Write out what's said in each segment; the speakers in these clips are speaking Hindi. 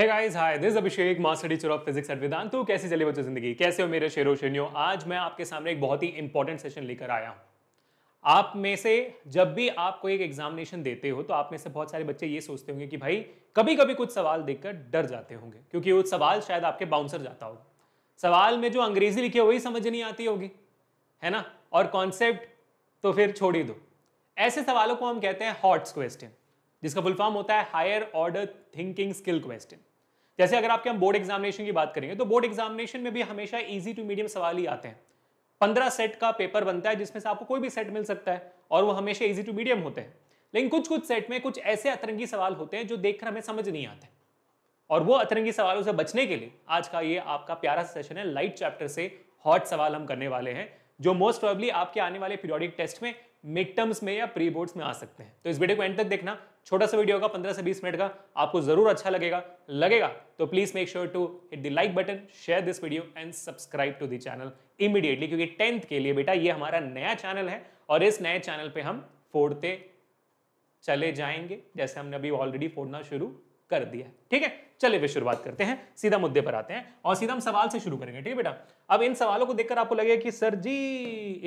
hey guys hi this Abhishek master teacher of physics at Vedantu तो कैसे चले बच्चों जिंदगी कैसे हो मेरे शेरो शेरियो आज मैं आपके सामने एक बहुत ही इंपॉर्टेंट सेशन लेकर आया हूँ आप में से जब भी आप कोई एक एग्जामिनेशन देते हो तो आप में से बहुत सारे बच्चे ये सोचते होंगे कि भाई कभी कभी कुछ सवाल देखकर डर जाते होंगे क्योंकि वो सवाल शायद आपके बाउंसर जाता होगा सवाल में जो अंग्रेजी लिखी है वही समझ नहीं आती होगी है ना और कॉन्सेप्ट तो फिर छोड़ ही दो ऐसे सवालों को हम कहते हैं हॉट्स क्वेश्चन जिसका फुल फॉर्म होता है higher order thinking skill question जैसे अगर आपके हम बोर्ड एग्जामिनेशन की बात करेंगे तो बोर्ड एग्जामिनेशन में भी हमेशा इजी टू मीडियम सवाल ही आते हैं पंद्रह सेट का पेपर बनता है जिसमें से आपको कोई भी सेट मिल सकता है और वो हमेशा इजी टू मीडियम होते हैं लेकिन कुछ कुछ सेट में कुछ ऐसे अतरंगी सवाल होते हैं जो देखकर हमें समझ नहीं आते और वो अतरंगी सवालों से बचने के लिए आज का ये आपका प्यारा सेशन है लाइट चैप्टर से हॉट सवाल हम करने वाले हैं जो मोस्ट प्रॉबली आपके आने वाले पीरियोडिक टेस्ट में मिड टर्म्स में या प्री बोर्ड्स में आ सकते हैं तो इस वीडियो को एंड तक देखना छोटा सा वीडियो होगा पंद्रह से बीस मिनट का आपको जरूर अच्छा लगेगा लगेगा तो please make sure to hit the like button share this video and subscribe to the channel immediately क्योंकि टेंथ के लिए बेटा ये हमारा नया चैनल है और इस नए चैनल पर हम फोड़ते चले जाएंगे जैसे हमने अभी ऑलरेडी फोड़ना शुरू कर दिया ठीक है चलिए फिर शुरुआत करते हैं सीधा मुद्दे पर आते हैं और सीधा हम सवाल से शुरू करेंगे ठीक है बेटा अब इन सवालों को देखकर आपको लगेगा कि सर जी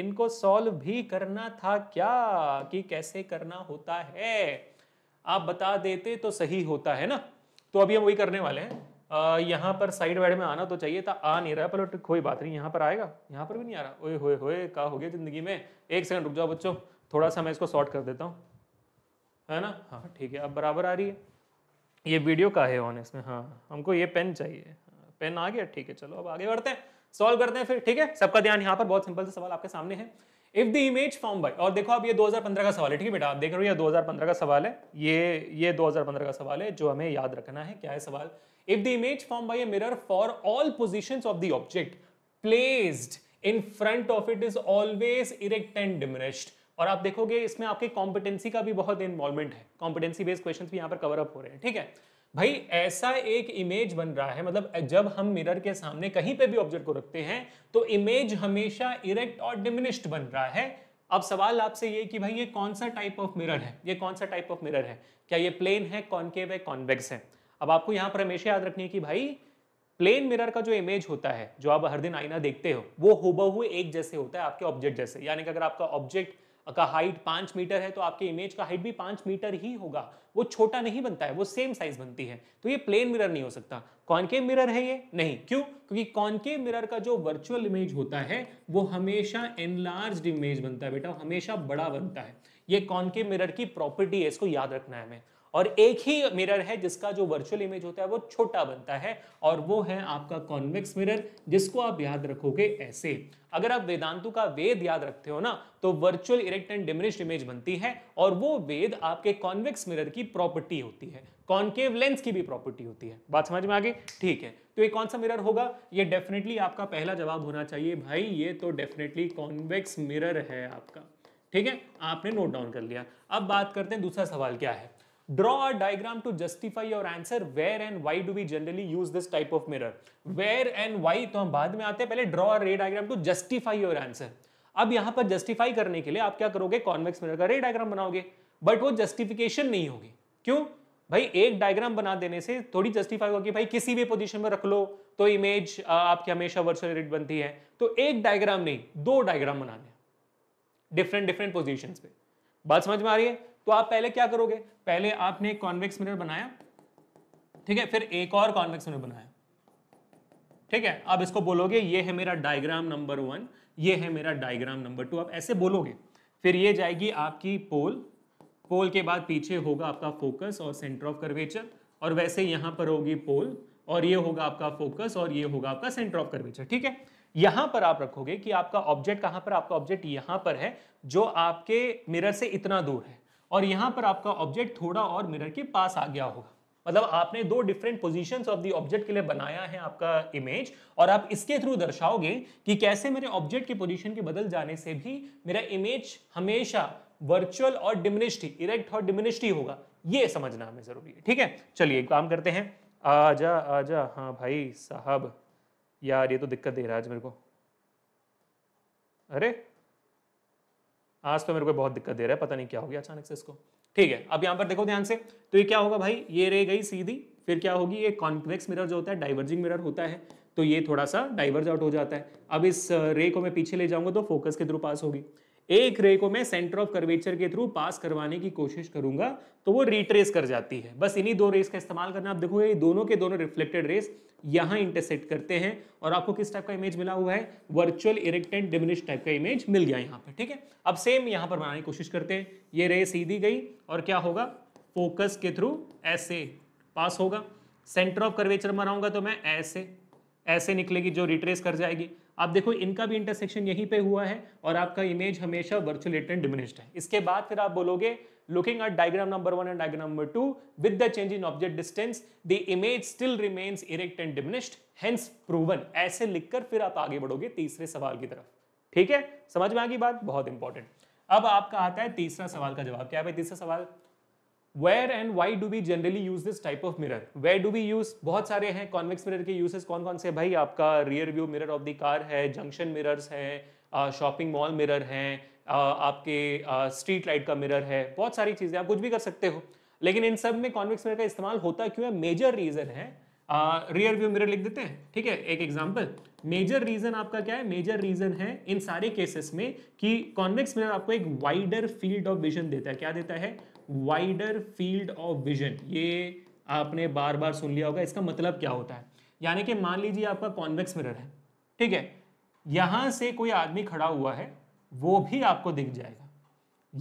इनको सॉल्व भी करना था क्या कि कैसे करना होता है आप बता देते तो सही होता है ना तो अभी हम वही करने वाले हैं यहाँ पर साइड वाइड में आना तो चाहिए था आ नहीं रहा पर कोई बात नहीं यहाँ पर आएगा यहाँ पर भी नहीं आ रहा ओए होए होए का हो गया जिंदगी में एक सेकंड रुक जाओ बच्चों थोड़ा सा मैं इसको शॉर्ट कर देता हूँ है ना हाँ ठीक है अब बराबर आ रही है ये वीडियो का है ऑन इसमें हाँ हमको ये पेन चाहिए पेन आ गया ठीक है चलो अब आगे बढ़ते हैं सॉल्व करते हैं फिर ठीक है सबका ध्यान यहाँ पर बहुत सिंपल से सवाल आपके सामने है if the image form by और देखो आप ये 2015 का सवाल है ठीक है बेटा आप देख रहे हो ये 2015 का सवाल है ये ये 2015 का सवाल है जो हमें याद रखना है क्या है सवाल if the image form by a mirror for all position of the object placed in front of it is always erect and diminished और आप देखोगे इसमें आपके कॉम्पिटेंसी का भी बहुत इन्वॉल्वमेंट है कॉम्पिटेंसी बेस्ड क्वेश्चन भी यहाँ पर कवर अप हो रहे हैं ठीक है भाई ऐसा एक इमेज बन रहा है मतलब जब हम मिरर के सामने कहीं पे भी ऑब्जेक्ट को रखते हैं तो इमेज हमेशा इरेक्ट और डिमिनिश्ड बन रहा है अब सवाल आपसे ये कि भाई ये कौन सा टाइप ऑफ मिरर है ये कौन सा टाइप ऑफ मिरर है क्या ये प्लेन है कॉनकेव है कॉन्वेक्स है अब आपको यहाँ पर हमेशा याद रखनी है कि भाई प्लेन मिरर का जो इमेज होता है जो आप हर दिन आईना देखते हो वो हुबहू एक जैसे होता है आपके ऑब्जेक्ट जैसे यानी कि अगर आपका ऑब्जेक्ट का हाइट पांच मीटर है तो आपके इमेज का हाइट भी पांच मीटर ही होगा वो छोटा नहीं बनता है वो सेम साइज बनती है तो ये प्लेन मिरर नहीं हो सकता कॉनकेव मिरर है ये नहीं क्यों क्योंकि कॉनकेव मिरर का जो वर्चुअल इमेज होता है वो हमेशा एनलार्ज इमेज बनता है बेटा हमेशा बड़ा बनता है ये कॉनकेव मिरर की प्रॉपर्टी है इसको याद रखना है हमें और एक ही मिरर है जिसका जो वर्चुअल इमेज होता है वो छोटा बनता है और वो है आपका कॉन्वेक्स मिरर जिसको आप याद रखोगे ऐसे अगर आप वेदांतु का वेद याद रखते हो ना तो virtual erect and diminish image बनती है और वो वेद आपके कॉन्वेक्स मिरर की प्रॉपर्टी होती है कॉन्केव लेंस की भी प्रॉपर्टी होती है बात समझ में आगे ठीक है तो ये कौन सा मिरर होगा ये डेफिनेटली आपका पहला जवाब होना चाहिए भाई ये तो डेफिनेटली कॉन्वेक्स मिरर है आपका ठीक है आपने नोट डाउन कर लिया अब बात करते हैं दूसरा सवाल क्या है draw a diagram to justify your answer where and why do we generally use this type of mirror where and why तो हम बाद में आते हैं पहले draw a ray diagram to justify your answer अब यहां पर justify करने के लिए आप क्या करोगे कॉन्वेक्स मिरर का रे डायग्राम बनाओगे बट वो जस्टिफिकेशन नहीं होगी क्यों भाई एक डायग्राम बना देने से थोड़ी जस्टिफाई होगी भाई किसी भी पोजीशन में रख लो तो इमेज आपकी हमेशा वर्चुअल रेट बनती है तो एक डायग्राम नहीं दो डायग्राम बनाने डिफरेंट डिफरेंट पोजीशंस पे बात समझ में आ रही है तो आप पहले क्या करोगे पहले आपने एक कॉन्वेक्स मिरर बनाया ठीक है फिर एक और कॉन्वेक्स मिरर बनाया ठीक है अब इसको बोलोगे ये है मेरा डायग्राम नंबर वन ये है मेरा डायग्राम नंबर टू आप ऐसे बोलोगे फिर ये जाएगी आपकी पोल पोल के बाद पीछे होगा आपका फोकस और सेंटर ऑफ कर्वेचर और वैसे यहां पर होगी पोल और ये होगा आपका फोकस और ये होगा आपका सेंटर ऑफ कर्वेचर ठीक है यहां पर आप रखोगे कि आपका ऑब्जेक्ट कहां पर आपका ऑब्जेक्ट यहां पर है जो आपके मिरर से इतना दूर है और यहाँ पर आपका ऑब्जेक्ट थोड़ा और मिरर के पास आ गया होगा मतलब आपने दो different positions of the object के लिए बनाया है आपका इमेज और आप इसके थ्रू दर्शाओगे कि कैसे मेरे ऑब्जेक्ट के पोजीशन के बदल जाने से भी मेरा इमेज हमेशा वर्चुअल और डिमिनिस्टी इरेक्ट और डिमिनिस्टी होगा ये समझना हमें ज़रूरी है ठीक है चलिए एक काम करते हैं आ जा आ जा हाँ भाई साहब यार ये तो दिक्कत दे रहा है आज मेरे को अरे आज तो मेरे को बहुत दिक्कत दे रहा है पता नहीं क्या हो गया अचानक से इसको ठीक है अब यहाँ पर देखो ध्यान से तो ये क्या होगा भाई ये रह गई सीधी फिर क्या होगी ये कॉन्वेक्स मिरर जो होता है डाइवर्जिंग मिरर होता है तो ये थोड़ा सा डाइवर्ज आउट हो जाता है अब इस रे को मैं पीछे ले जाऊंगा तो फोकस के थ्रू पास होगी एक रे को मैं सेंटर ऑफ कर्वेचर के थ्रू पास करवाने की कोशिश करूंगा तो वो रिट्रेस कर जाती है बस इन्हीं दो रेस का इस्तेमाल करना आप देखोगे ये दोनों के दोनों रिफ्लेक्टेड रेस यहाँ इंटरसेक्ट करते हैं और आपको किस टाइप का इमेज मिला हुआ है वर्चुअल इरेक्टेंट डिमिनिश टाइप का इमेज मिल गया यहाँ पर ठीक है अब सेम यहाँ पर बनाने की कोशिश करते हैं ये रे सीधी गई और क्या होगा फोकस के थ्रू ऐसे पास होगा सेंटर ऑफ कर्वेचर बनाऊंगा तो मैं ऐसे ऐसे निकलेगी जो रिट्रेस कर जाएगी आप देखो इनका भी इंटरसेक्शन यहीं पे हुआ है और आपका इमेज हमेशा वर्चुअल एट डिमिनिस्ट है इसके बाद फिर आप बोलोगे looking at diagram number one and diagram number two with the change in object distance the image still remains erect and diminished hence proven ऐसे लिखकर फिर आप आगे बढ़ोगे तीसरे सवाल की तरफ ठीक है समझ में आ गई बात बहुत इंपॉर्टेंट अब आपका आता है तीसरा सवाल का जवाब क्या भाई तीसरा सवाल where and why do we generally use this type of mirror where do we use बहुत सारे हैं कॉन्वेक्स मिरर के यूजेस कौन कौन से भाई आपका rear view mirror of the car है जंक्शन मिरर्स हैं शॉपिंग मॉल मिरर हैं आपके स्ट्रीट लाइट का मिरर है बहुत सारी चीज़ें आप कुछ भी कर सकते हो लेकिन इन सब में कॉन्वेक्स मिरर का इस्तेमाल होता क्यों है मेजर रीज़न है रियर व्यू मिरर लिख देते हैं ठीक है एक एग्जाम्पल मेजर रीजन आपका क्या है मेजर रीजन है इन सारे केसेस में कि कॉन्वेक्स मिरर आपको एक वाइडर फील्ड ऑफ विजन देता है क्या देता है वाइडर फील्ड ऑफ विजन ये आपने बार बार सुन लिया होगा इसका मतलब क्या होता है यानी कि मान लीजिए आपका कॉन्वेक्स मिरर है ठीक है यहां से कोई आदमी खड़ा हुआ है वो भी आपको दिख जाएगा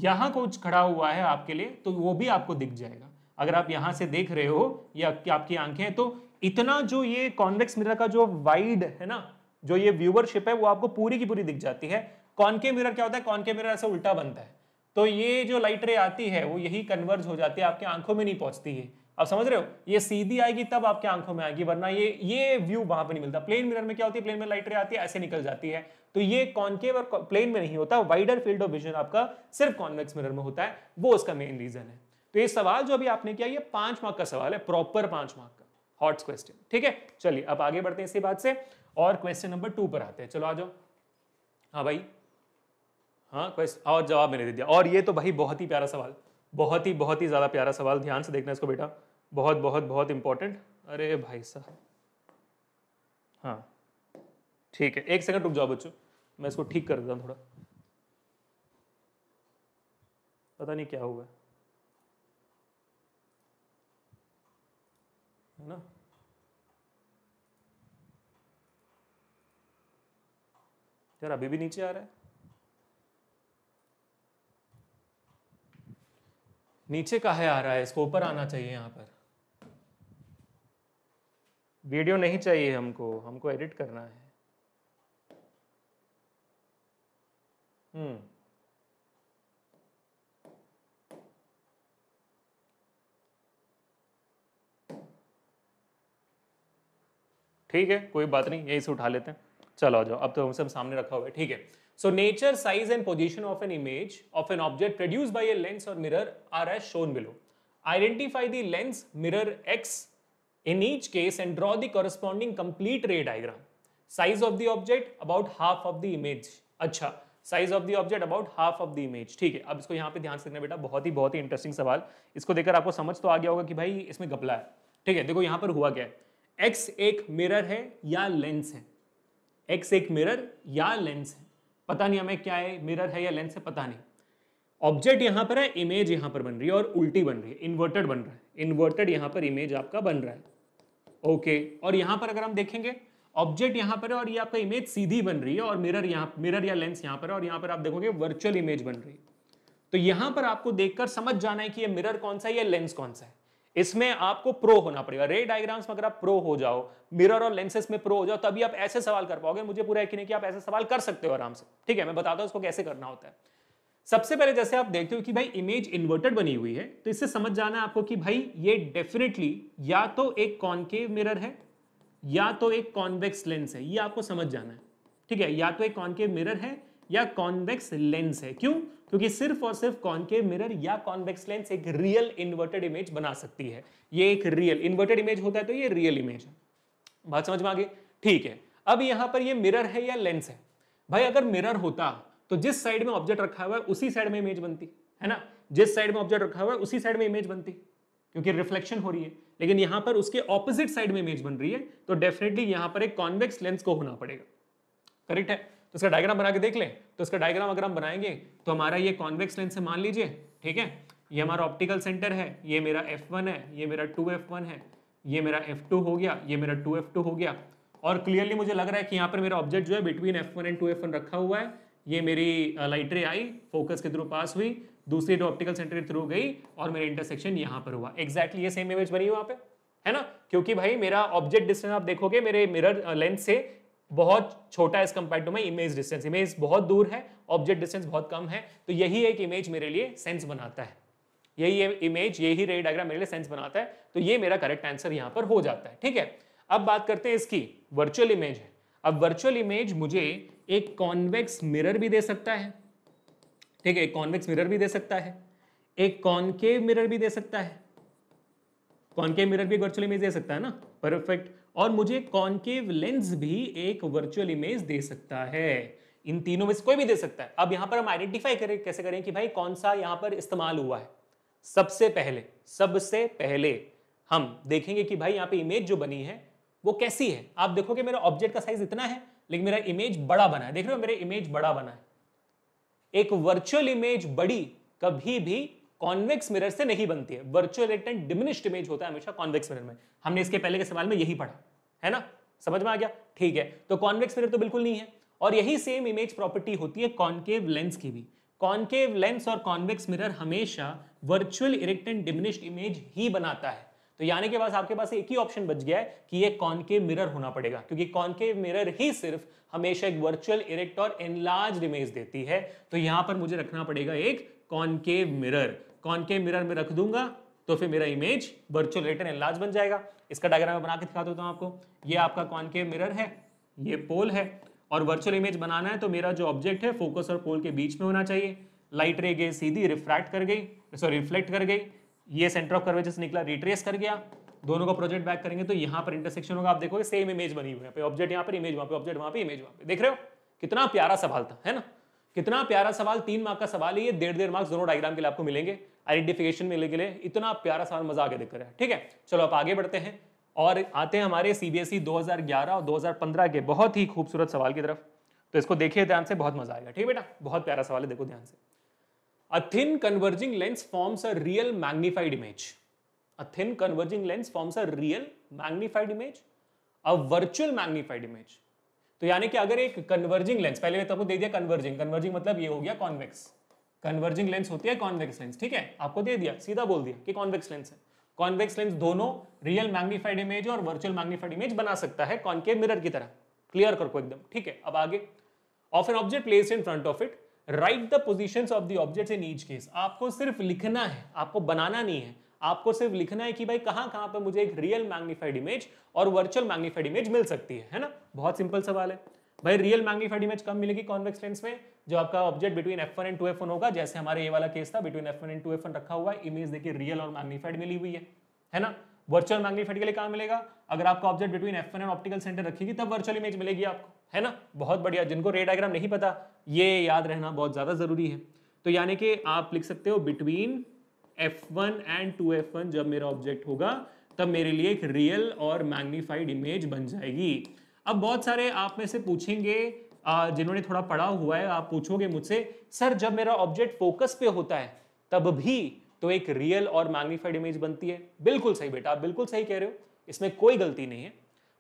यहां कुछ खड़ा हुआ है आपके लिए तो वो भी आपको दिख जाएगा अगर आप यहां से देख रहे हो या आपकी आंखें तो इतना जो ये कॉन्वेक्स मिरर का जो वाइड है ना जो ये व्यूवरशिप है वो आपको पूरी की पूरी दिख जाती है कॉनके मिरर क्या होता है कॉनके मिरर ऐसा उल्टा बनता है तो ये जो लाइट रे आती है वो यही कन्वर्ज हो जाती है आपके आंखों में नहीं पहुंचती है आप समझ रहे हो ये सीधी आएगी तब आपकी आंखों में आएगी वरना ये ये व्यू वहां पर नहीं मिलता प्लेन मिरर में क्या होती है प्लेन में लाइट रे आती है ऐसे निकल जाती है तो ये कॉन्केव और प्लेन में नहीं होता वाइडर फील्ड ऑफ विजन आपका सिर्फ कॉन्वेक्स मिरर में होता है वो उसका मेन रीजन है तो ये सवाल जो अभी आपने किया ये पांच मार्क का सवाल है प्रॉपर पांच मार्क का हॉट क्वेश्चन ठीक है चलिए अब आगे बढ़ते हैं इसी बात से और क्वेश्चन नंबर टू पर आते हैं चलो आ जाओ हाँ भाई हाँ क्वेश्चन और जवाब मैंने दे दिया और ये तो भाई बहुत ही प्यारा सवाल बहुत ही बहुत ही ज़्यादा प्यारा सवाल ध्यान से देखना इसको बेटा बहुत बहुत बहुत इंपॉर्टेंट अरे भाई साहब हाँ ठीक है एक सेकंड रुक जाओ बच्चों मैं इसको ठीक कर देता हूँ थोड़ा पता नहीं क्या हुआ है ना यार अभी भी नीचे आ रहा है नीचे है आ रहा है इसको ऊपर आना चाहिए यहाँ पर वीडियो नहीं चाहिए हमको हमको एडिट करना है हम्म ठीक है कोई बात नहीं यहीं से उठा लेते हैं चलो आ जाओ अब तो हम सब सामने रखा हुआ है ठीक है so nature size and position of an image of an object produce by a lens और mirror are as shown below identify the lens mirror एक्स in each case and draw the corresponding complete ray diagram size of the object about half of the image अच्छा size of the object about half of the image ठीक है अब इसको यहाँ पे ध्यान से रखना बेटा बहुत ही बहुत ही इंटरेस्टिंग सवाल इसको देखकर आपको समझ तो आ गया होगा कि भाई इसमें गपला है ठीक है देखो यहाँ पर हुआ क्या है एक्स एक मिरर है या लेंस है एक्स एक मिरर या लेंस है पता नहीं हमें क्या है मिरर है या लेंस है पता नहीं ऑब्जेक्ट यहां पर है इमेज यहां पर बन रही है और उल्टी बन रही है इन्वर्टेड बन रहा है इन्वर्टेड यहां पर इमेज आपका बन रहा है ओके और यहां पर अगर हम देखेंगे ऑब्जेक्ट यहां पर है और ये आपका इमेज सीधी बन रही है और मिरर यहाँ मिरर या लेंस यहां पर है और यहां पर आप देखोगे वर्चुअल इमेज बन रही है तो यहां पर आपको देखकर समझ जाना है कि ये मिरर कौन सा है या लेंस कौन सा है इसमें आपको प्रो होना पड़ेगा रे डायग्राम्स में अगर आप प्रो हो जाओ मिरर और लेंसेस में प्रो हो जाओ तभी आप ऐसे सवाल कर पाओगे मुझे पूरा यकीन है कि आप ऐसे सवाल कर सकते हो आराम से ठीक है मैं बताता हूं उसको कैसे करना होता है सबसे पहले जैसे आप देखते हो कि भाई इमेज इन्वर्टेड बनी हुई है तो इससे समझ जाना है आपको कि भाई ये डेफिनेटली या तो एक कॉन्केव मिरर है या तो एक कॉन्वेक्स लेंस है ये आपको समझ जाना है ठीक है या तो एक कॉन्केव मिरर है या कॉन्वेक्स लेंस है क्यों क्योंकि सिर्फ और सिर्फ के मिरर या कॉन्वेक्स लेंस एक रियल इन्वर्टेड इमेज बना सकती है ये एक रियल इन्वर्टेड इमेज होता है तो ये रियल इमेज है बात समझ में आगे ठीक है अब यहां पर ये मिरर है या लेंस है भाई अगर मिरर होता तो जिस साइड में ऑब्जेक्ट रखा हुआ है उसी साइड में इमेज बनती है ना जिस साइड में ऑब्जेक्ट रखा हुआ है उसी साइड में इमेज बनती क्योंकि रिफ्लेक्शन हो रही है लेकिन यहां पर उसके ऑपोजिट साइड में इमेज बन रही है तो डेफिनेटली यहां पर एक कॉन्वेक्स लेंस को होना पड़ेगा करेक्ट है तो इसका डायग्राम बना के देख लें तो इसका डायग्राम अगर हम बनाएंगे तो हमारा ये कॉन्वेक्स लेंस है मान लीजिए ठीक है ये हमारा ऑप्टिकल सेंटर है ये मेरा एफ है ये मेरा टू है ये मेरा एफ हो गया ये मेरा टू हो गया और क्लियरली मुझे लग रहा है कि यहाँ पर मेरा ऑब्जेक्ट जो है बिटवीन एफ एंड टू रखा हुआ है ये मेरी लाइटरे आई फोकस के थ्रू पास हुई दूसरी जो ऑप्टिकल सेंटर के थ्रू गई और मेरा इंटरसेक्शन यहाँ पर हुआ एक्जैक्टली exactly ये सेम इमेज बनी वहाँ पे है ना क्योंकि भाई मेरा ऑब्जेक्ट डिस्टेंस आप देखोगे मेरे मिरर लेंस से बहुत छोटा as compare to my image distance image बहुत दूर है ऑब्जेक्ट डिस्टेंस बहुत कम है तो यही एक इमेज मेरे लिए सेंस बनाता है यही ये इमेज यही रे डायग्राम मेरे लिए सेंस बनाता है तो ये मेरा करेक्ट आंसर यहाँ पर हो जाता है ठीक है अब बात करते हैं इसकी वर्चुअल इमेज है अब वर्चुअल इमेज मुझे एक कॉन्वेक्स मिरर भी दे सकता है ठीक है एक कॉन्वेक्स मिरर भी दे सकता है एक कॉनकेव मिरर भी दे सकता है कॉनकेव मिरर भी वर्चुअल इमेज दे सकता है ना परफेक्ट और मुझे कॉन्केव लेंस भी एक वर्चुअल इमेज दे सकता है इन तीनों में से कोई भी दे सकता है अब यहां पर हम आइडेंटिफाई करें कैसे करें कि भाई कौन सा यहां पर इस्तेमाल हुआ है सबसे पहले सबसे पहले हम देखेंगे कि भाई यहाँ पे इमेज जो बनी है वो कैसी है आप देखो कि मेरा ऑब्जेक्ट का साइज इतना है लेकिन मेरा इमेज बड़ा बना है देख रहे हो मेरा इमेज बड़ा बना है एक वर्चुअल इमेज बड़ी कभी भी कॉन्वेक्स मिरर से नहीं बनती है वर्चुअल रिटर्न डिमिनिश्ड इमेज होता है हमेशा कॉन्वेक्स मिरर में हमने इसके पहले के सवाल में यही पढ़ा है ना समझ में आ गया ठीक है तो कॉन्वेक्स मिरर तो बिल्कुल नहीं है और यही सेम इमेज प्रॉपर्टी होती है कॉन्केव लेंस की भी कॉन्केव लेंस और कॉन्वेक्स मिरर हमेशा वर्चुअल इरेक्टेंट डिमिनिश्ड इमेज ही बनाता है तो यानी के पास आपके पास एक ही ऑप्शन बच गया है कि ये कॉन्केव मिरर होना पड़ेगा क्योंकि कॉन्केव मिरर ही सिर्फ हमेशा एक वर्चुअल इरेक्ट और एनलार्ज इमेज देती है तो यहां पर मुझे रखना पड़ेगा एक कॉन्केव मिरर कॉनके मिरर में रख दूंगा तो फिर मेरा इमेज वर्चुअल रिटर्न एनलार्ज बन जाएगा इसका डायग्राम बना के दिखा देता हूँ तो आपको ये आपका कॉनकेव मिरर है ये पोल है और वर्चुअल इमेज बनाना है तो मेरा जो ऑब्जेक्ट है फोकस और पोल के बीच में होना चाहिए लाइट रे गई सीधी रिफ्रैक्ट कर गई सॉरी रिफ्लेक्ट कर गई ये सेंटर ऑफ कर्वेचर निकला रिट्रेस कर गया दोनों का प्रोजेक्ट बैक करेंगे तो यहाँ पर इंटरसेक्शन होगा आप देखोगे सेम इमेज बनी हुई है ऑब्जेक्ट यहाँ पर इमेज वहाँ पे ऑब्जेक्ट वहाँ पे इमेज वहाँ पे देख रहे हो कितना प्यारा सवाल था है ना कितना प्यारा सवाल तीन मार्क का सवाल है ये डेढ़ डेढ़ मार्क्स दोनों डायग्राम के लिए आपको मिलेंगे आइडेंटिफिकेशन मिलने के लिए इतना प्यारा सा मजा आगे देख रहा है ठीक है चलो आप आगे बढ़ते हैं और आते हैं हमारे सी बी एस ई दो हज़ार ग्यारह और दो हज़ार पंद्रह के बहुत ही खूबसूरत सवाल की तरफ तो इसको देखिए ध्यान से बहुत मजा आएगा ठीक है बेटा बहुत प्यारा सवाल है देखो ध्यान से a thin converging lens forms a real magnified image a thin converging lens forms a real magnified image a virtual magnified image तो यानी कि अगर एक कन्वर्जिंग लेंस पहले तो मैं आपको दे दिया कन्वर्जिंग कन्वर्जिंग मतलब ये हो गया कॉन्वेक्स कन्वर्जिंग लेंस होती है कॉन्वेक्स लेंस ठीक है आपको दे दिया सीधा बोल दिया कि कॉन्वेक्स लेंस है कॉन्वेक्स लेंस दोनों रियल मैग्निफाइड इमेज और वर्चुअल मैग्निफाइड इमेज बना सकता है कॉन्केव मिरर की तरह क्लियर करको एकदम ठीक है अब आगे of an object place in front of it right the position of the object in each case आपको सिर्फ लिखना है आपको बनाना नहीं है आपको सिर्फ लिखना है कि भाई कहां कहां पर मुझे एक रियल मैग्निफाइड इमेज और वर्चुअल मैग्निफाइड इमेज मिल सकती है है ना बहुत सिंपल सवाल है भाई रियल मैग्निफाइड इमेज कब मिलेगी कॉन्वेक्स लेंस में जो आपका object between F and two F होगा जैसे हमारे ये वाला केस था between F and two F रखा हुआ है इमेज देखिए रियल और मैग्नीफाइड मिली हुई है है ना वर्चुअल मैग्नीफाइड के लिए कहा मिलेगा अगर आपका object between F and optical centre रखेगी तब वर्चुअल इमेज मिलेगी आपको है ना बहुत बढ़िया जिनको रे डायग्राम नहीं पता ये याद रहना बहुत ज़्यादा ज़रूरी है तो यानी कि आप लिख सकते हो between F one and two F one जब मेरा ऑब्जेक्ट होगा तब मेरे लिए एक रियल और मैग्नीफाइड इमेज बन जाएगी अब बहुत सारे आप में से पूछेंगे जिन्होंने थोड़ा पढ़ा हुआ है आप पूछोगे मुझसे सर जब मेरा ऑब्जेक्ट फोकस पे होता है तब भी तो एक रियल और मैग्नीफाइड इमेज बनती है बिल्कुल सही बेटा आप बिल्कुल सही कह रहे हो इसमें कोई गलती नहीं है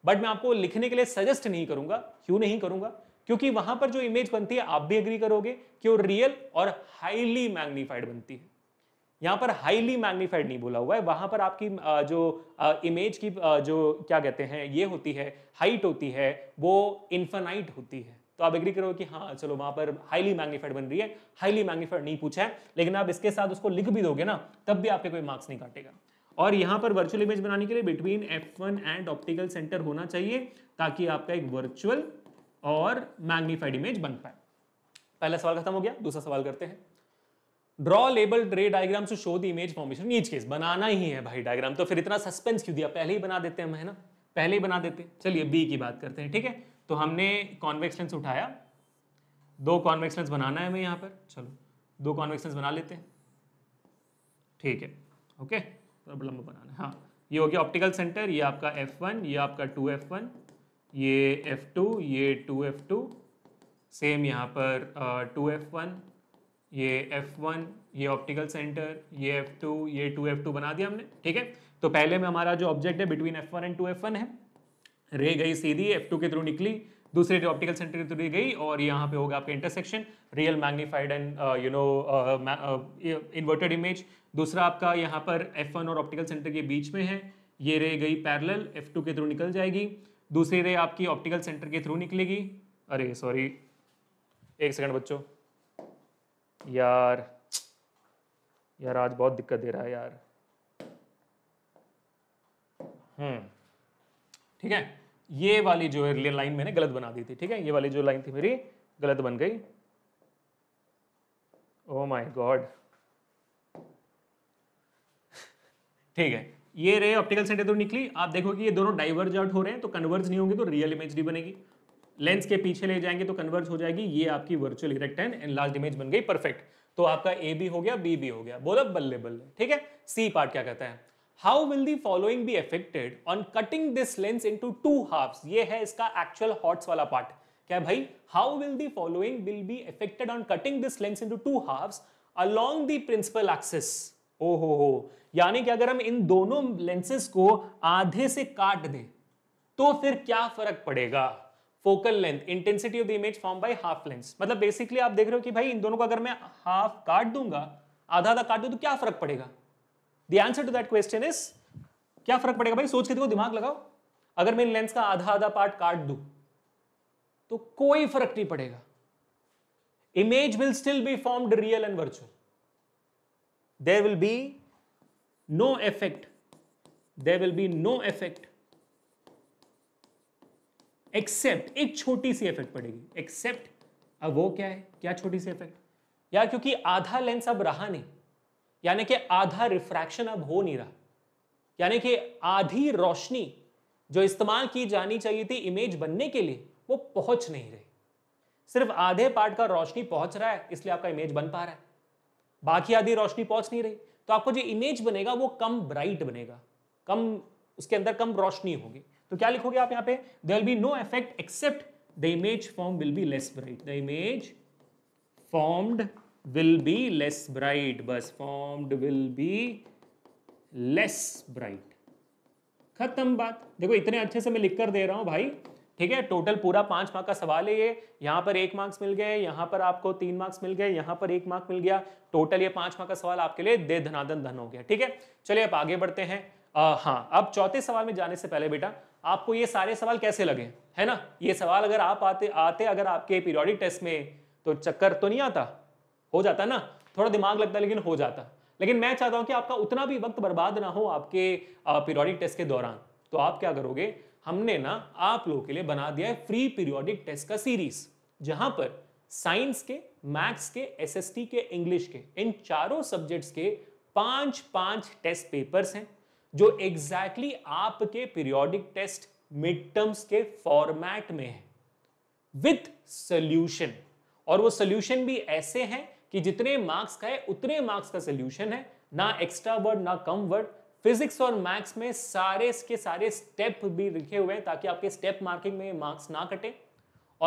बट मैं आपको लिखने के लिए सजेस्ट नहीं करूंगा क्यों नहीं करूंगा क्योंकि वहां पर जो इमेज बनती है आप भी एग्री करोगे कि वो रियल और हाईली मैग्नीफाइड बनती है यहाँ पर हाईली मैग्नीफाइड नहीं बोला हुआ है वहां पर आपकी जो इमेज की जो क्या कहते हैं ये होती है हाइट होती है वो इन्फेनाइट होती है तो आप एग्री करोगे कि हाँ चलो वहां पर हाईली मैग्नीफाइड बन रही है हाईली मैग्नीफाइड नहीं पूछा है लेकिन आप इसके साथ उसको लिख भी दोगे ना तब भी आपके कोई मार्क्स नहीं काटेगा और यहाँ पर वर्चुअल इमेज बनाने के लिए between F one and optical centre होना चाहिए ताकि आपका एक वर्चुअल और मैग्नीफाइड इमेज बन पाए पहला सवाल खत्म हो गया दूसरा सवाल करते हैं draw label ray diagram to show the image formation each case बनाना ही है भाई डायग्राम तो फिर इतना सस्पेंस क्यों दिया पहले ही बना देते हैं हम है ना पहले ही बना देते हैं चलिए बी की बात करते हैं ठीक है तो हमने कॉन्वेक्स लेंस उठाया दो कॉन्वेक्स लेंस बनाना है हमें यहाँ पर चलो दो कॉन्वेक्स लेंस बना लेते हैं ठीक है ओके थोड़ा तो लंबा बनाना हाँ ये हो गया ऑप्टिकल सेंटर ये आपका एफ वन ये आपका टू एफ वन ये एफ टू ये टू एफ टू सेम यहाँ पर टू एफ वन ये एफ वन ये ऑप्टिकल सेंटर ये एफ टू ये टू एफ टू बना दिया हमने ठीक है तो पहले में हमारा जो ऑब्जेक्ट है between F one and two F one है रे गई सीधी एफ टू के थ्रू निकली दूसरे ऑप्टिकल सेंटर के थ्रू गई और यहाँ पे होगा आपका intersection real magnified and you know inverted image दूसरा आपका यहाँ पर एफ वन और ऑप्टिकल सेंटर के बीच में है ये रे गई पैरल एफ टू के थ्रू निकल जाएगी दूसरी रे आपकी ऑप्टिकल सेंटर के थ्रू निकलेगी अरे सॉरी एक सेकंड बच्चों यार यार आज बहुत दिक्कत दे रहा है यार हम्म ठीक है ये वाली जो है लाइन मैंने गलत बना दी थी ठीक है ये वाली जो लाइन थी मेरी गलत बन गई ओ माई गॉड ठीक है ये रे ऑप्टिकल सेंटर तो निकली आप देखो कि ये दोनों डाइवर्ज आउट हो रहे हैं तो कन्वर्ज नहीं होंगे तो रियल इमेज नहीं बनेगी लेंस के पीछे ले जाएंगे तो कन्वर्ज हो जाएगी ये आपकी वर्चुअल है एंड लास्ट इमेज बन गई परफेक्ट तो आपका ए भी हो गया बी भी हो गया बोला बल्ले बल्ले ठीक है सी पार्ट क्या कहता है how will the following be affected on cutting this lens into two half ये है इसका एक्चुअल हॉट्स वाला पार्ट क्या भाई how will the following will be affected on cutting this lens into two halves along the principal axis ओ हो हो यानी कि अगर हम इन दोनों लेंसेज को आधे से काट दें तो फिर क्या फर्क पड़ेगा focal length intensity of the image form by half lens मतलब बेसिकली आप देख रहे हो कि भाई इन दोनों को अगर मैं हाफ काट दूंगा आधा आधा काट दूं तो क्या फर्क पड़ेगा the answer to that question is क्या फर्क पड़ेगा भाई सोच के देखो दिमाग लगाओ अगर मैं लेंस का आधा आधा पार्ट काट दू तो कोई फर्क नहीं पड़ेगा image will still be formed real and virtual there will be no effect there will be no effect except एक छोटी सी इफेक्ट पड़ेगी एक्सेप्ट अब वो क्या है क्या छोटी सी इफेक्ट या क्योंकि आधा लेंस अब रहा नहीं यानी कि आधा रिफ्रैक्शन अब हो नहीं रहा यानी कि आधी रोशनी जो इस्तेमाल की जानी चाहिए थी इमेज बनने के लिए वो पहुंच नहीं रही सिर्फ आधे पार्ट का रोशनी पहुंच रहा है इसलिए आपका इमेज बन पा रहा है बाकी आधी रोशनी पहुंच नहीं रही तो आपको जो इमेज बनेगा वो कम ब्राइट बनेगा कम उसके अंदर कम रोशनी होगी तो क्या लिखोगे आप यहाँ पे there will be no effect except the image form will be less bright the image formed will be less bright bus formed will be less bright खत्म बात देखो इतने अच्छे से मैं लिख कर दे रहा हूँ भाई ठीक है टोटल पूरा पांच मार्क का सवाल है ये यहां पर एक मार्क्स मिल गए यहां पर आपको तीन मार्क्स मिल गए यहां पर एक मार्क मिल गया टोटल ये पांच मार्क का सवाल आपके लिए दे धनादन धन हो गया ठीक है चलिए आप आगे बढ़ते हैं आ, हाँ अब चौथे सवाल में जाने से पहले बेटा आपको ये सारे सवाल कैसे लगे है ना ये सवाल अगर आप आते आते अगर आपके पीरियोडिक टेस्ट में तो चक्कर तो नहीं आता हो जाता ना थोड़ा दिमाग लगता है लेकिन हो जाता लेकिन मैं चाहता हूं कि आपका उतना भी वक्त बर्बाद ना हो आपके पीरियोडिक टेस्ट के दौरान तो आप क्या करोगे हमने ना आप लोगों के लिए बना दिया है फ्री पीरियोडिक टेस्ट का सीरीज जहां पर साइंस के मैथ्स के एसएसटी के इंग्लिश के इन चारों सब्जेक्ट्स के पांच पांच टेस्ट पेपर्स हैं जो एग्जैक्टली exactly आपके पीरियोडिक टेस्ट मिड टर्म्स के फॉर्मेट में है विथ सोल्यूशन और वो सोल्यूशन भी ऐसे हैं कि जितने मार्क्स का है उतने मार्क्स का सोल्यूशन है ना एक्स्ट्रा वर्ड ना कम वर्ड फिजिक्स और मैथ्स में सारे के सारे स्टेप भी लिखे हुए हैं ताकि आपके स्टेप मार्किंग में मार्क्स ना कटे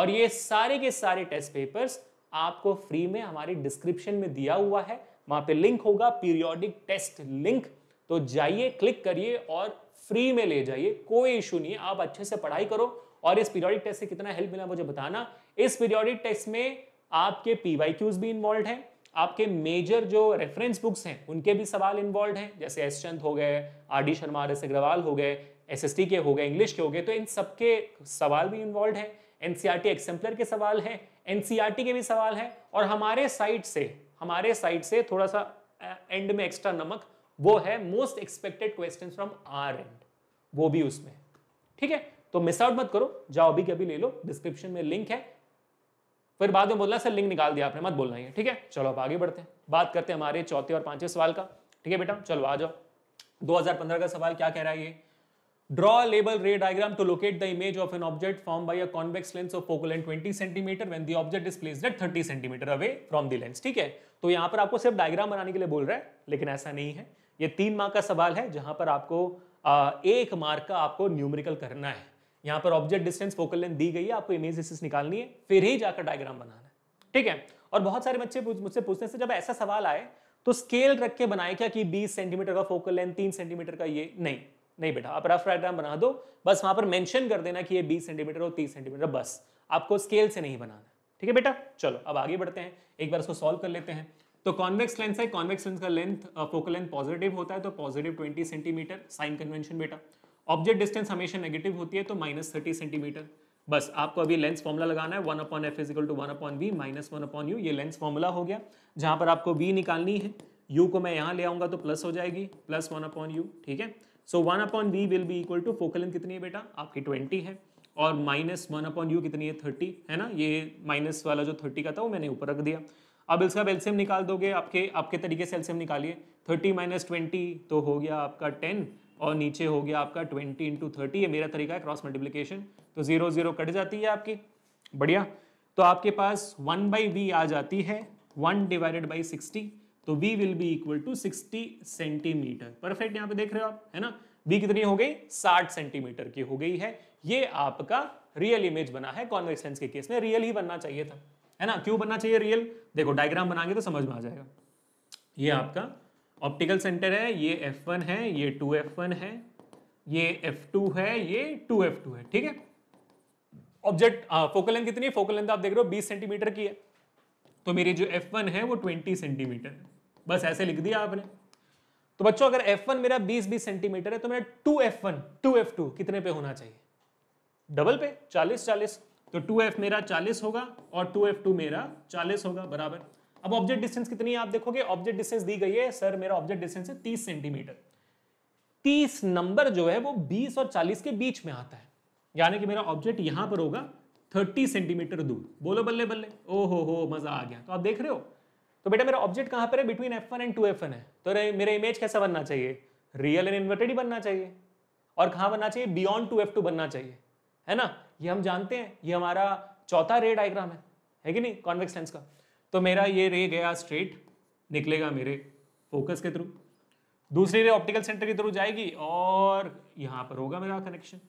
और ये सारे के सारे टेस्ट पेपर्स आपको फ्री में हमारे डिस्क्रिप्शन में दिया हुआ है वहां पे लिंक होगा पीरियोडिक टेस्ट लिंक तो जाइए क्लिक करिए और फ्री में ले जाइए कोई इशू नहीं है आप अच्छे से पढ़ाई करो और इस पीरियोडिक टेस्ट से कितना हेल्प मिला मुझे बताना इस पीरियोडिक टेस्ट में आपके पी वाई क्यूज भी इन्वॉल्व हैं आपके मेजर जो रेफरेंस बुक्स हैं उनके भी सवाल इन्वॉल्व हैं जैसे एस चंद हो गए आर डी शर्मा आर एस अग्रवाल हो गए एस एस टी के हो गए इंग्लिश के हो गए तो इन सबके सवाल भी इन्वॉल्व हैं एन सी e के सवाल हैं एन सी आर टी के भी सवाल हैं और हमारे साइट से हमारे साइट से थोड़ा सा एंड में एक्स्ट्रा नमक वो है most expected question from R and वो भी उसमें ठीक है तो मिस आउट मत करो जाओ अभी कभी ले लो डिस्क्रिप्शन में लिंक है फिर बाद में बोलना सर लिंक निकाल दिया आपने मत बोलना ये ठीक है चलो आप आगे बढ़ते हैं बात करते हैं हमारे चौथे और पांचवें सवाल का ठीक है बेटा चलो आ जाओ 2015 का सवाल क्या कह रहा है ये draw label ray diagram to locate the image of an object form by a convex lens of focal and twenty centimetre when the object is placed at thirty centimetre away from the lens ठीक है तो यहाँ पर आपको सिर्फ डायग्राम बनाने के लिए बोल रहा है लेकिन ऐसा नहीं है ये तीन मार्क का सवाल है जहां पर आपको आ, एक मार्क का आपको न्यूमरिकल करना है यहां पर ऑब्जेक्ट डिस्टेंस फोकल लेंथ दी गई है आपको इमेज डिस्टेंस निकालनी है फिर ही जाकर डायग्राम बनाना है ठीक है और बहुत सारे बच्चे मुझसे पूछने से जब ऐसा सवाल आए तो स्केल रख के बनाए क्या कि 20 सेंटीमीटर का फोकल लेंथ 3 सेंटीमीटर का ये नहीं नहीं बेटा आप रफ डायग्राम बना दो बस वहां पर मेंशन कर देना कि ये 20 सेंटीमीटर और 30 सेंटीमीटर बस आपको स्केल से नहीं बनाना ठीक है बेटा चलो अब आगे बढ़ते हैं एक बार इसको सॉल्व कर लेते हैं तो कॉन्वेक्स लेंस है कॉन्वेक्स लेंस का लेंथ फोकल लेंथ पॉजिटिव होता है तो पॉजिटिव 20 सेंटीमीटर साइन कन्वेंशन बेटा ऑब्जेक्ट डिस्टेंस हमेशा नेगेटिव होती है तो माइनस थर्टी सेंटीमीटर बस आपको अभी लेंस फॉर्मूला लगाना है one upon f is equal to one upon v minus one upon u ये लेंस फॉर्मूला हो गया जहां पर आपको वी निकालनी है यू को मैं यहाँ ले आऊँगा तो प्लस हो जाएगी प्लस वन अपॉन यू ठीक है so one upon v will be equal to focal कितनी है बेटा आपकी ट्वेंटी है और माइनस वन अपॉन यू कितनी है थर्टी है ना ये माइनस वाला जो थर्टी का था वो मैंने ऊपर रख दिया अब इसका एल्सियम निकाल दोगे आपके आपके तरीके से एल्सियम निकालिए थर्टी माइनस ट्वेंटी तो हो गया आपका टेन और नीचे हो गया आपका ट्वेंटी इंटू थर्टी ये मेरा तरीका है क्रॉस मल्टीप्लीकेशन तो जीरो जीरो कट जाती है आपकी बढ़िया तो आपके पास वन बाई वी आ जाती है वन डिवाइडेड बाई सिक्सटी तो v will be equal to sixty centimetre perfect यहाँ पे देख रहे हो आप है ना वी कितनी हो गई साठ सेंटीमीटर की हो गई है ये आपका रियल इमेज बना है कॉन्वेक्स लेंस के केस में रियल ही बनना चाहिए था है ना क्यों बनना चाहिए रियल देखो डायग्राम बनाएंगे तो समझ में आ जाएगा ये आपका ऑप्टिकल सेंटर है ये F1 है ये 2F1 है ये F2 है ये 2F2 है ठीक है ऑब्जेक्ट फोकल लेंथ कितनी है फोकल लेंथ आप देख रहे हो 20 सेंटीमीटर की है तो मेरी जो F1 है वो 20 सेंटीमीटर है बस ऐसे लिख दिया आपने तो बच्चों अगर F1 मेरा 20-20 सेंटीमीटर है तो मेरा 2F1, 2F2 कितने पे होना चाहिए डबल पे 40-40 तो 2F मेरा 40 होगा और 2F2 मेरा 40 होगा बराबर अब ऑब्जेक्ट डिस्टेंस कितनी है आप देखोगे ऑब्जेक्ट डिस्टेंस दी गई है सर मेरा ऑब्जेक्ट डिस्टेंस है तीस सेंटीमीटर तीस नंबर जो है वो बीस और चालीस के बीच में आता है यानी कि मेरा ऑब्जेक्ट यहां पर होगा थर्टी सेंटीमीटर दूर बोलो बल्ले बल्ले ओ हो हो मजा आ गया तो आप देख रहे हो तो बेटा मेरा ऑब्जेक्ट कहां पर है between F and two f है तो मेरा इमेज कैसा बनना चाहिए रियल एंड इन्वर्टेड ही बनना चाहिए और कहाँ बनना चाहिए बियॉन्ड टू एफ टू बनना चाहिए है ना ये हम जानते हैं ये हमारा चौथा रे डायग्राम है है कि नहीं कॉन्वेक्स लेंस का तो मेरा ये रे गया स्ट्रेट निकलेगा मेरे फोकस के थ्रू दूसरी रे ऑप्टिकल सेंटर के थ्रू जाएगी और यहाँ पर होगा मेरा कनेक्शन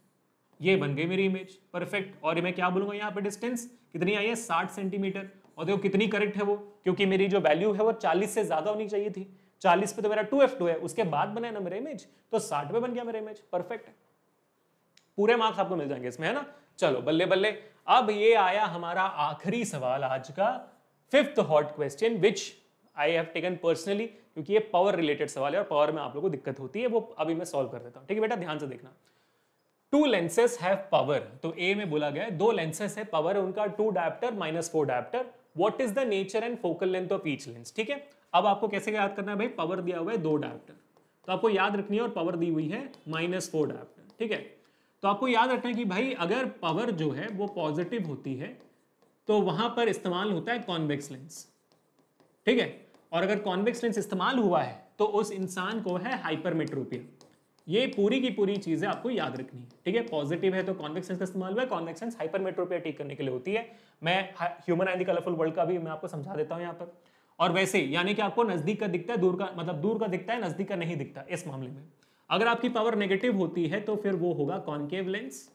ये बन गई मेरी इमेज परफेक्ट और मैं क्या बोलूंगा यहाँ पर डिस्टेंस कितनी आई है साठ सेंटीमीटर और देखो कितनी करेक्ट है वो क्योंकि मेरी जो वैल्यू है वो चालीस से ज़्यादा होनी चाहिए थी चालीस पे तो मेरा टू एफ टू है उसके बाद बना है ना मेरा इमेज तो साठ पे बन गया मेरा इमेज परफेक्ट पूरे मार्क्स आपको मिल जाएंगे इसमें है ना चलो बल्ले बल्ले अब ये आया हमारा आखिरी सवाल आज का fifth hot question which I have taken personally क्योंकि ये पावर रिलेटेड सवाल है और पावर में आप लोगों को दिक्कत होती है वो अभी मैं सॉल्व कर देता हूँ ठीक है बेटा ध्यान से देखना टू लेंसेस हैव पावर तो ए में बोला गया है दो लेंसेस है पावर है उनका two dioptre minus four dioptre what is the nature and focal length of each lens ठीक है अब आपको कैसे याद करना है भाई पावर दिया हुआ है दो डायप्टर तो आपको याद रखनी है और पावर दी हुई है माइनस फोर डायप्टर ठीक है तो आपको याद रखना है कि भाई अगर पावर जो है वो पॉजिटिव होती है तो वहां पर इस्तेमाल होता है कॉन्वेक्स लेंस ठीक है और अगर कॉन्वेक्स लेंस इस्तेमाल हुआ है तो उस इंसान को है हाइपरमेट्रोपिया ये पूरी की पूरी चीज़ें आपको याद रखनी है ठीक है पॉजिटिव है तो कॉन्वेक्स लेंस का इस्तेमाल हुआ है कॉन्वेक्स लेंस हाइपरमेट्रोपिया ठीक करने के लिए होती है मैं ह्यूमन एंड कलरफुल वर्ल्ड का भी मैं आपको समझा देता हूँ यहाँ पर और वैसे यानी कि आपको नज़दीक का दिखता है दूर का मतलब दूर का दिखता है नज़दीक का नहीं दिखता इस मामले में अगर आपकी पावर नेगेटिव होती है तो फिर वो होगा कॉन्केव लेंस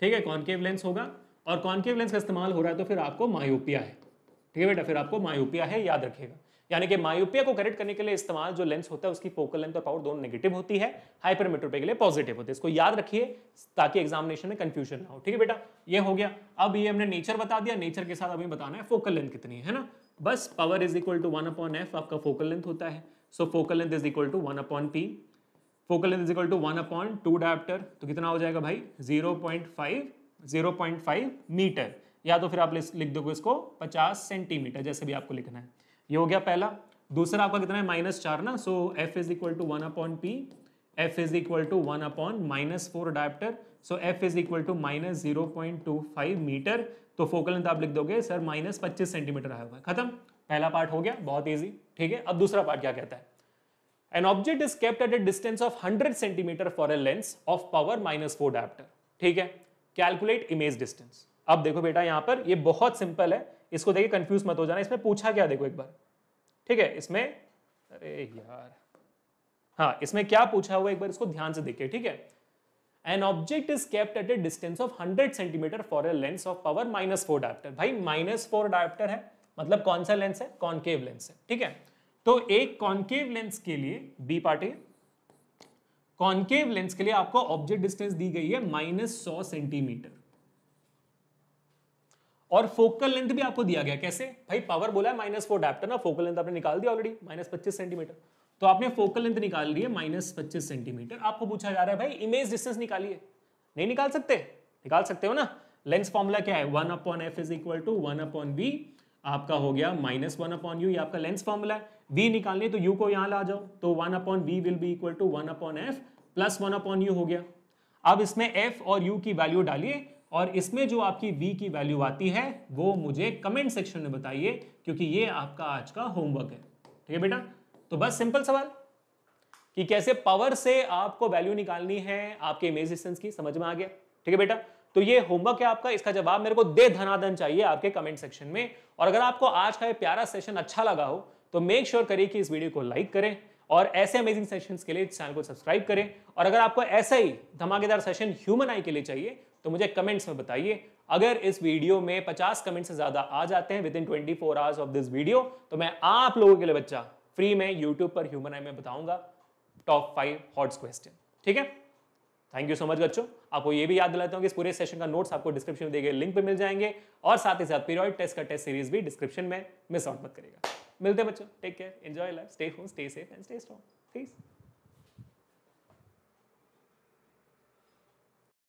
ठीक है कॉन्केव लेंस होगा और कॉन्केव लेंस का इस्तेमाल हो रहा है तो फिर आपको मायोपिया है ठीक है बेटा फिर आपको मायोपिया है याद रखिएगा यानी कि मायोपिया को करेक्ट करने के लिए इस्तेमाल जो लेंस होता है उसकी फोकल लेंथ और पावर दोनों नेगेटिव होती है हाइपरमेट्रोपिया के लिए पॉजिटिव होती है इसको याद रखिए ताकि एग्जामिनेशन में कंफ्यूजन ना हो ठीक है बेटा ये हो गया अब ये हमने नेचर बता दिया नेचर के साथ अभी बताना है फोकल लेंथ कितनी है ना बस power is equal to one upon f आपका फोकल लेंथ होता है so focal length is equal to one upon p focal length is equal to one upon two dioptre तो कितना हो जाएगा भाई जीरो पॉइंट फाइव 0.5 मीटर या तो फिर आप लिख दोगे इसको 50 सेंटीमीटर जैसे भी आपको लिखना है ये हो गया पहला दूसरा आपका कितना है माइनस चार ना so f is equal to one upon p f is equal to one upon minus four dioptre so f is equal to minus zero point two five metre तो फोकल लेंथ आप लिख दोगे सर माइनस पच्चीस सेंटीमीटर आया हुआ खत्म पहला पार्ट हो गया बहुत ईजी ठीक है अब दूसरा पार्ट क्या कहता है an object is kept at a distance of hundred centimetre for a lens of power minus four dioptre ठीक है कैलकुलेट इमेज डिस्टेंस अब देखो बेटा यहां पर ये बहुत सिंपल है इसको देखिए कंफ्यूज मत हो जाना इसमें पूछा क्या देखो एक बार ठीक है इसमें अरे यार हाँ इसमें क्या पूछा हुआ एक बार इसको ध्यान से देखिए ठीक है an object is kept at a distance of hundred centimetre for a lens of power minus four dioptre भाई माइनस फोर डायप्टर है मतलब कौन सा लेंस है कॉन्केव लेंस है ठीक है तो एक कॉन्केव लेंस के लिए बी पार्टी कॉन्केव लेंस के लिए आपको ऑब्जेक्ट डिस्टेंस दी गई है माइनस सौ सेंटीमीटर और फोकल लेंथ भी आपको दिया गया कैसे भाई पावर बोला है माइनस फोर डेप्टर ना फोकल लेंथ आपने निकाल दिया ऑलरेडी माइनस पच्चीस सेंटीमीटर तो आपने फोकल लेंथ निकाल ली है माइनस पच्चीस सेंटीमीटर आपको पूछा जा रहा है भाई इमेज डिस्टेंस निकालिए नहीं निकाल सकते निकाल सकते हो ना लेंस फॉर्मूला क्या है one upon f is equal to one upon v आपका हो गया माइनस वन अपॉन यू ये आपका लेंस फॉर्मूला है v निकालनी तो u को यहां ला जाओ तो one upon v will be equal to one upon f plus one upon u हो गया अब इसमें f और u की वैल्यू डालिए और इसमें जो आपकी v की वैल्यू आती है वो मुझे कमेंट सेक्शन में बताइए क्योंकि ये आपका आज का होमवर्क है ठीक है बेटा तो बस सिंपल सवाल कि कैसे पावर से आपको वैल्यू निकालनी है आपके इमेज डिस्टेंस की समझ में आ गया ठीक है बेटा तो ये होमवर्क है आपका इसका जवाब मेरे को दे धनाधन चाहिए आपके कमेंट सेक्शन में और अगर आपको आज का ये प्यारा सेशन अच्छा लगा हो तो मेक श्योर sure करिए कि इस वीडियो को लाइक करें और ऐसे अमेजिंग सेशंस के लिए चैनल को सब्सक्राइब करें और अगर आपको ऐसा ही धमाकेदार सेशन ह्यूमन आई के लिए चाहिए तो मुझे कमेंट्स में बताइए अगर इस वीडियो में 50 कमेंट से ज्यादा आ जाते हैं within 24 four hours of this video तो मैं आप लोगों के लिए बच्चा फ्री में यूट्यूब पर ह्यूमन आई में बताऊंगा टॉप फाइव हॉट्स क्वेश्चन ठीक है थैंक यू सो मच बच्चों आपको ये भी याद दिलाता हूँ कि इस पूरे सेशन का नोट्स आपको डिस्क्रिप्शन में दिए गए लिंक पर मिल जाएंगे और साथ ही साथ पीरियड टेस्ट का टेस्ट सीरीज भी डिस्क्रिप्शन में मिस आउट मत करेगा मिलते हैं बच्चों take care enjoy life stay home stay safe and stay strong please